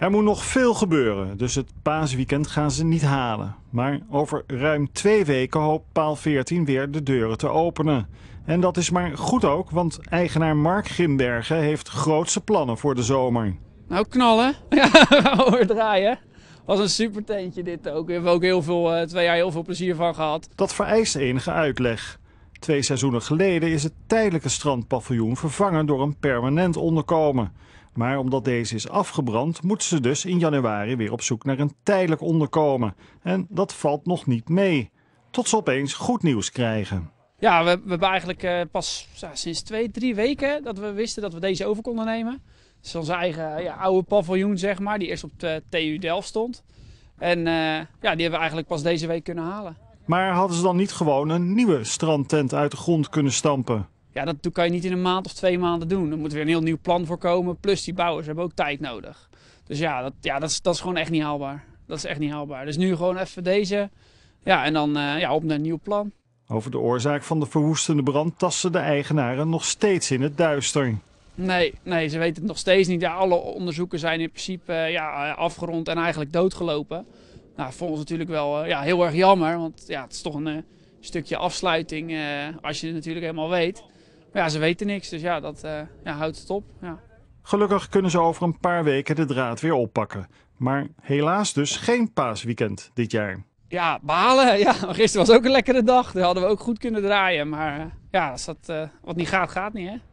Er moet nog veel gebeuren, dus het paasweekend gaan ze niet halen. Maar over ruim twee weken hoopt paal 14 weer de deuren te openen. En dat is maar goed ook, want eigenaar Mark Grimbergen heeft grootse plannen voor de zomer. Nou, knallen. Ja, draaien. Was een super tentje dit ook. We hebben ook heel veel, eh, twee jaar heel veel plezier van gehad. Dat vereist enige uitleg. Twee seizoenen geleden is het tijdelijke strandpaviljoen vervangen door een permanent onderkomen. Maar omdat deze is afgebrand, moeten ze dus in januari weer op zoek naar een tijdelijk onderkomen. En dat valt nog niet mee. Tot ze opeens goed nieuws krijgen. Ja, we, we hebben eigenlijk eh, pas sinds twee, drie weken dat we wisten dat we deze over konden nemen. Het is onze eigen eh, ja, oude paviljoen, zeg maar, die eerst op de TU Delft stond. En eh, ja, die hebben we eigenlijk pas deze week kunnen halen. Maar hadden ze dan niet gewoon een nieuwe strandtent uit de grond kunnen stampen? Ja, dat kan je niet in een maand of twee maanden doen. Er moet weer een heel nieuw plan voor komen. Plus die bouwers hebben ook tijd nodig. Dus ja, dat, ja, dat, is, dat is gewoon echt niet haalbaar. Dat is echt niet haalbaar. Dus nu gewoon even deze. Ja, en dan eh, ja, op naar een nieuw plan. Over de oorzaak van de verwoestende brand tassen de eigenaren nog steeds in het duister. Nee, nee, ze weten het nog steeds niet. Ja, alle onderzoeken zijn in principe eh, ja, afgerond en eigenlijk doodgelopen. Nou, voor ons natuurlijk wel eh, ja, heel erg jammer, want ja, het is toch een stukje afsluiting als je het natuurlijk helemaal weet. Maar ja, ze weten niks, dus ja, dat eh, ja, houdt het op. Ja. Gelukkig kunnen ze over een paar weken de draad weer oppakken. Maar helaas dus geen paasweekend dit jaar. Ja, behalen Ja, gisteren was ook een lekkere dag. Daar hadden we ook goed kunnen draaien. Maar eh, ja, eh, wat niet gaat, gaat niet hè.